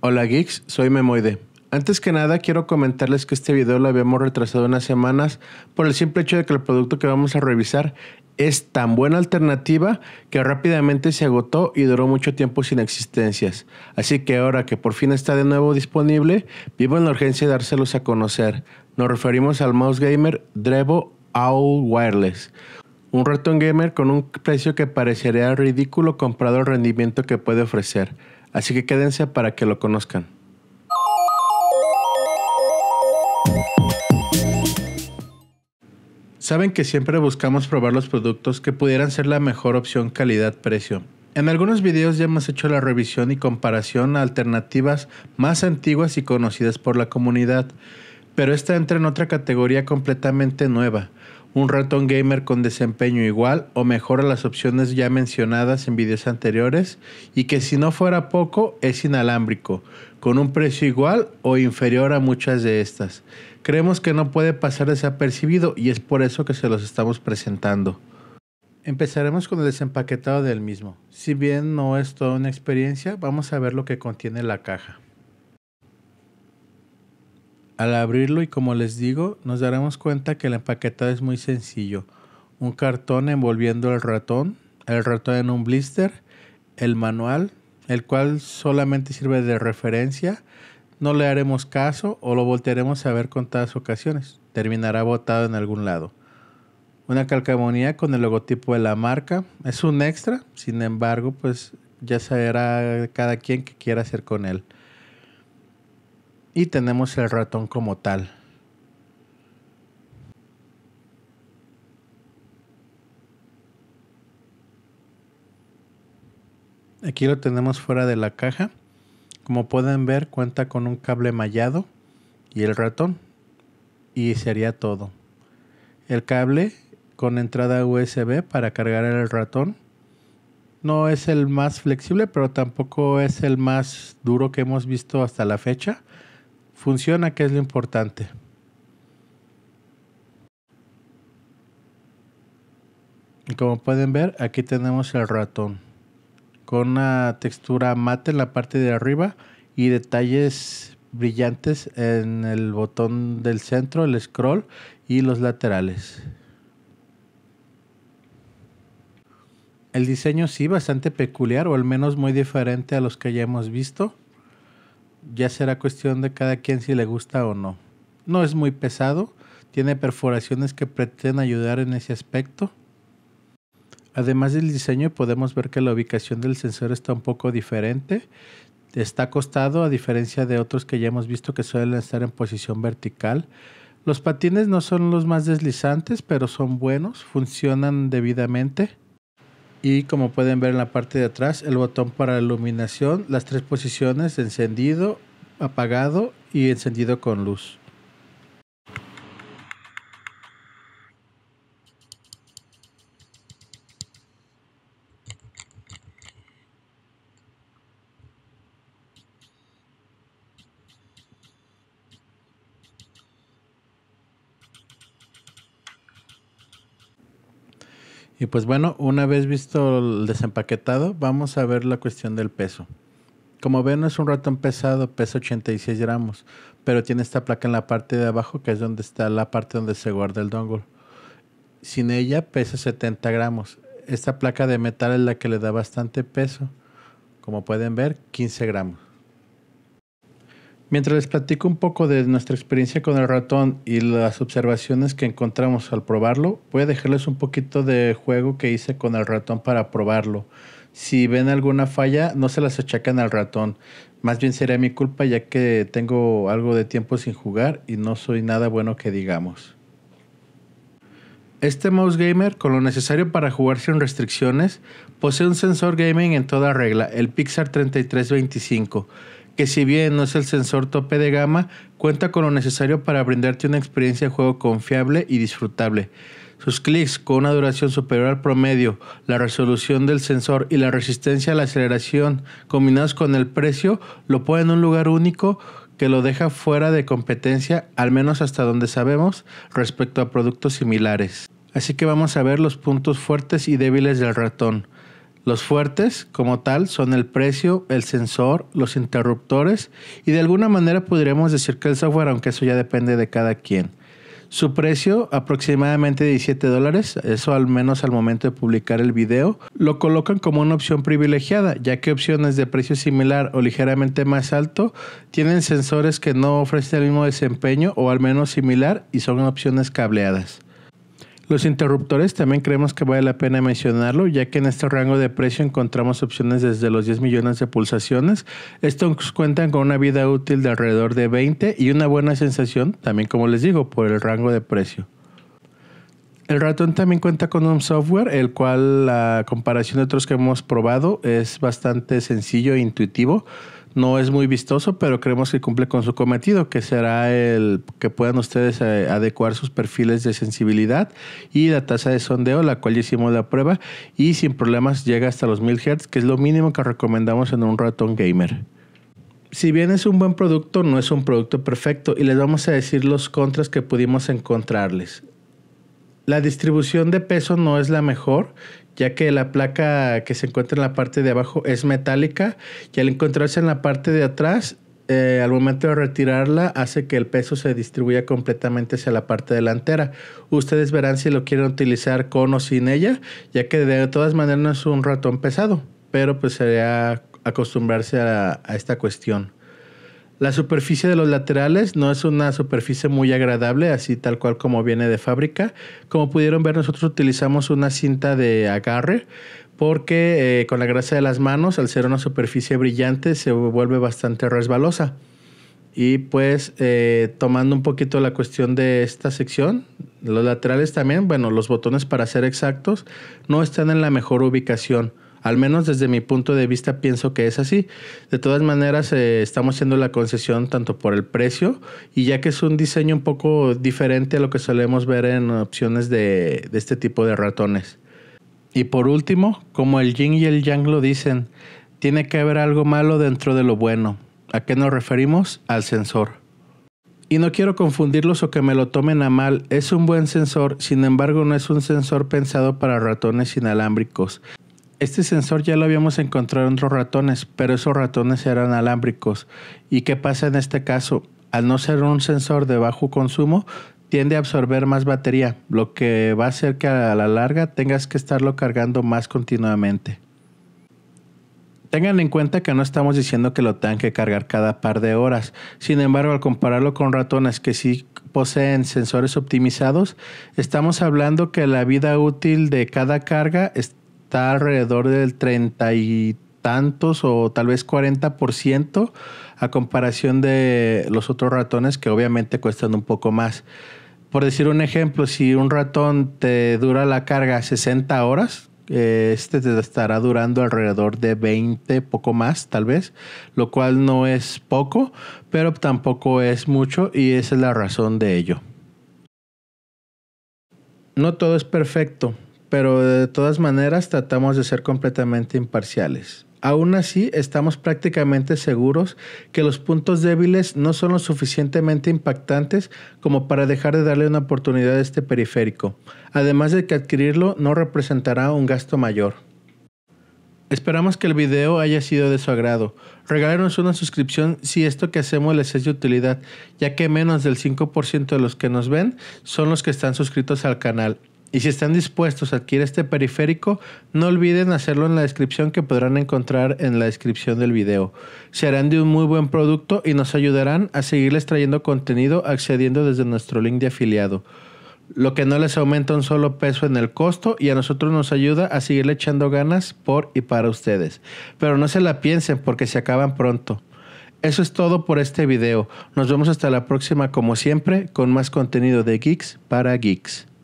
Hola geeks, soy Memoide. Antes que nada, quiero comentarles que este video lo habíamos retrasado unas semanas por el simple hecho de que el producto que vamos a revisar es tan buena alternativa que rápidamente se agotó y duró mucho tiempo sin existencias. Así que ahora que por fin está de nuevo disponible, vivo en la urgencia de dárselos a conocer. Nos referimos al mouse gamer Drevo Owl Wireless. Un ratón gamer con un precio que parecería ridículo comprado el rendimiento que puede ofrecer. Así que quédense para que lo conozcan. Saben que siempre buscamos probar los productos que pudieran ser la mejor opción calidad-precio. En algunos videos ya hemos hecho la revisión y comparación a alternativas más antiguas y conocidas por la comunidad, pero esta entra en otra categoría completamente nueva, un ratón gamer con desempeño igual o mejor a las opciones ya mencionadas en videos anteriores y que si no fuera poco es inalámbrico, con un precio igual o inferior a muchas de estas. Creemos que no puede pasar desapercibido y es por eso que se los estamos presentando. Empezaremos con el desempaquetado del mismo. Si bien no es toda una experiencia, vamos a ver lo que contiene la caja. Al abrirlo y como les digo, nos daremos cuenta que el empaquetado es muy sencillo. Un cartón envolviendo el ratón, el ratón en un blister, el manual, el cual solamente sirve de referencia. No le haremos caso o lo voltearemos a ver contadas ocasiones. Terminará botado en algún lado. Una calcamonía con el logotipo de la marca es un extra, sin embargo, pues ya sabrá cada quien que quiera hacer con él y tenemos el ratón como tal. Aquí lo tenemos fuera de la caja. Como pueden ver, cuenta con un cable mallado y el ratón. Y sería todo. El cable con entrada USB para cargar el ratón. No es el más flexible, pero tampoco es el más duro que hemos visto hasta la fecha funciona, que es lo importante. Y como pueden ver, aquí tenemos el ratón con una textura mate en la parte de arriba y detalles brillantes en el botón del centro, el scroll y los laterales. El diseño sí bastante peculiar o al menos muy diferente a los que ya hemos visto ya será cuestión de cada quien si le gusta o no. No es muy pesado, tiene perforaciones que pretenden ayudar en ese aspecto. Además del diseño podemos ver que la ubicación del sensor está un poco diferente. Está acostado a diferencia de otros que ya hemos visto que suelen estar en posición vertical. Los patines no son los más deslizantes, pero son buenos, funcionan debidamente y como pueden ver en la parte de atrás el botón para iluminación, las tres posiciones encendido, apagado y encendido con luz. Y pues bueno, una vez visto el desempaquetado, vamos a ver la cuestión del peso. Como ven, no es un ratón pesado, pesa 86 gramos, pero tiene esta placa en la parte de abajo, que es donde está la parte donde se guarda el dongle. Sin ella pesa 70 gramos. Esta placa de metal es la que le da bastante peso. Como pueden ver, 15 gramos. Mientras les platico un poco de nuestra experiencia con el ratón y las observaciones que encontramos al probarlo, voy a dejarles un poquito de juego que hice con el ratón para probarlo. Si ven alguna falla, no se las achacan al ratón. Más bien sería mi culpa ya que tengo algo de tiempo sin jugar y no soy nada bueno que digamos. Este mouse gamer, con lo necesario para jugar sin restricciones, posee un sensor gaming en toda regla, el Pixar 3325 que si bien no es el sensor tope de gama, cuenta con lo necesario para brindarte una experiencia de juego confiable y disfrutable. Sus clics con una duración superior al promedio, la resolución del sensor y la resistencia a la aceleración combinados con el precio lo ponen en un lugar único que lo deja fuera de competencia, al menos hasta donde sabemos, respecto a productos similares. Así que vamos a ver los puntos fuertes y débiles del ratón. Los fuertes, como tal, son el precio, el sensor, los interruptores y de alguna manera podríamos decir que el software, aunque eso ya depende de cada quien. Su precio, aproximadamente 17 dólares, eso al menos al momento de publicar el video, lo colocan como una opción privilegiada, ya que opciones de precio similar o ligeramente más alto tienen sensores que no ofrecen el mismo desempeño o al menos similar y son opciones cableadas. Los interruptores también creemos que vale la pena mencionarlo, ya que en este rango de precio encontramos opciones desde los 10 millones de pulsaciones. Estos cuentan con una vida útil de alrededor de 20 y una buena sensación, también como les digo, por el rango de precio. El ratón también cuenta con un software, el cual la comparación de otros que hemos probado es bastante sencillo e intuitivo. No es muy vistoso, pero creemos que cumple con su cometido, que será el que puedan ustedes eh, adecuar sus perfiles de sensibilidad y la tasa de sondeo, la cual ya hicimos la prueba y sin problemas llega hasta los 1000 Hz, que es lo mínimo que recomendamos en un ratón gamer si bien es un buen producto, no es un producto perfecto y les vamos a decir los contras que pudimos encontrarles. La distribución de peso no es la mejor, ya que la placa que se encuentra en la parte de abajo es metálica y al encontrarse en la parte de atrás, eh, al momento de retirarla hace que el peso se distribuya completamente hacia la parte delantera. Ustedes verán si lo quieren utilizar con o sin ella, ya que de todas maneras no es un ratón pesado, pero pues sería acostumbrarse a esta cuestión. La superficie de los laterales no es una superficie muy agradable, así tal cual como viene de fábrica. Como pudieron ver, nosotros utilizamos una cinta de agarre porque eh, con la grasa de las manos, al ser una superficie brillante, se vuelve bastante resbalosa. Y pues eh, tomando un poquito la cuestión de esta sección, los laterales también, bueno, los botones para ser exactos, no están en la mejor ubicación. Al menos desde mi punto de vista pienso que es así. De todas maneras, eh, estamos haciendo la concesión tanto por el precio y ya que es un diseño un poco diferente a lo que solemos ver en opciones de, de este tipo de ratones. Y por último, como el yin y el yang lo dicen, tiene que haber algo malo dentro de lo bueno. ¿A qué nos referimos? Al sensor. Y no quiero confundirlos o que me lo tomen a mal, es un buen sensor, sin embargo no es un sensor pensado para ratones inalámbricos, este sensor ya lo habíamos encontrado en otros ratones, pero esos ratones eran alámbricos. ¿Y qué pasa en este caso? Al no ser un sensor de bajo consumo, tiende a absorber más batería, lo que va a hacer que a la larga tengas que estarlo cargando más continuamente. Tengan en cuenta que no estamos diciendo que lo tengan que cargar cada par de horas. Sin embargo, al compararlo con ratones que sí poseen sensores optimizados, estamos hablando que la vida útil de cada carga está alrededor del 30 y tantos o tal vez 40% a comparación de los otros ratones que obviamente cuestan un poco más. Por decir un ejemplo, si un ratón te dura la carga 60 horas, eh, este te estará durando alrededor de 20, poco más tal vez, lo cual no es poco, pero tampoco es mucho y esa es la razón de ello. No todo es perfecto pero de todas maneras tratamos de ser completamente imparciales. Aún así, estamos prácticamente seguros que los puntos débiles no son lo suficientemente impactantes como para dejar de darle una oportunidad a este periférico, además de que adquirirlo no representará un gasto mayor. Esperamos que el video haya sido de su agrado. Regálenos una suscripción si esto que hacemos les es de utilidad, ya que menos del 5% de los que nos ven son los que están suscritos al canal. Y si están dispuestos a adquirir este periférico, no olviden hacerlo en la descripción que podrán encontrar en la descripción del video. Serán de un muy buen producto y nos ayudarán a seguirles trayendo contenido accediendo desde nuestro link de afiliado. Lo que no les aumenta un solo peso en el costo y a nosotros nos ayuda a seguirle echando ganas por y para ustedes. Pero no se la piensen porque se acaban pronto. Eso es todo por este video. Nos vemos hasta la próxima como siempre con más contenido de Geeks para Geeks.